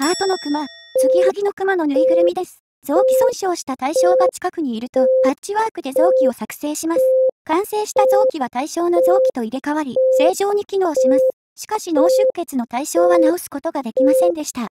ハートのクマ、継ぎはぎのクマのぬいぐるみです。臓器損傷した対象が近くにいると、パッチワークで臓器を作成します。完成した臓器は対象の臓器と入れ替わり、正常に機能します。しかし脳出血の対象は治すことができませんでした。